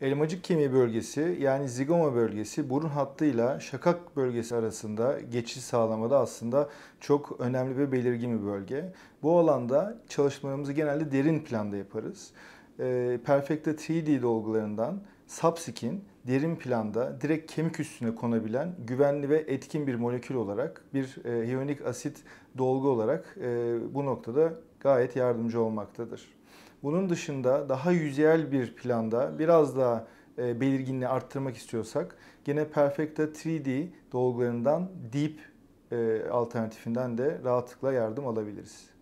Elmacık kemiği bölgesi yani zigoma bölgesi burun hattıyla şakak bölgesi arasında geçiş sağlamada aslında çok önemli ve belirgin bir bölge. Bu alanda çalışmalarımızı genelde derin planda yaparız. Ee, Perfecta 3D dolgularından Subskin derin planda direkt kemik üstüne konabilen güvenli ve etkin bir molekül olarak bir e, hyonik asit dolgu olarak e, bu noktada gayet yardımcı olmaktadır. Bunun dışında daha yüzeyel bir planda biraz daha e, belirginliği arttırmak istiyorsak gene Perfecta 3D dolgularından Deep e, alternatifinden de rahatlıkla yardım alabiliriz.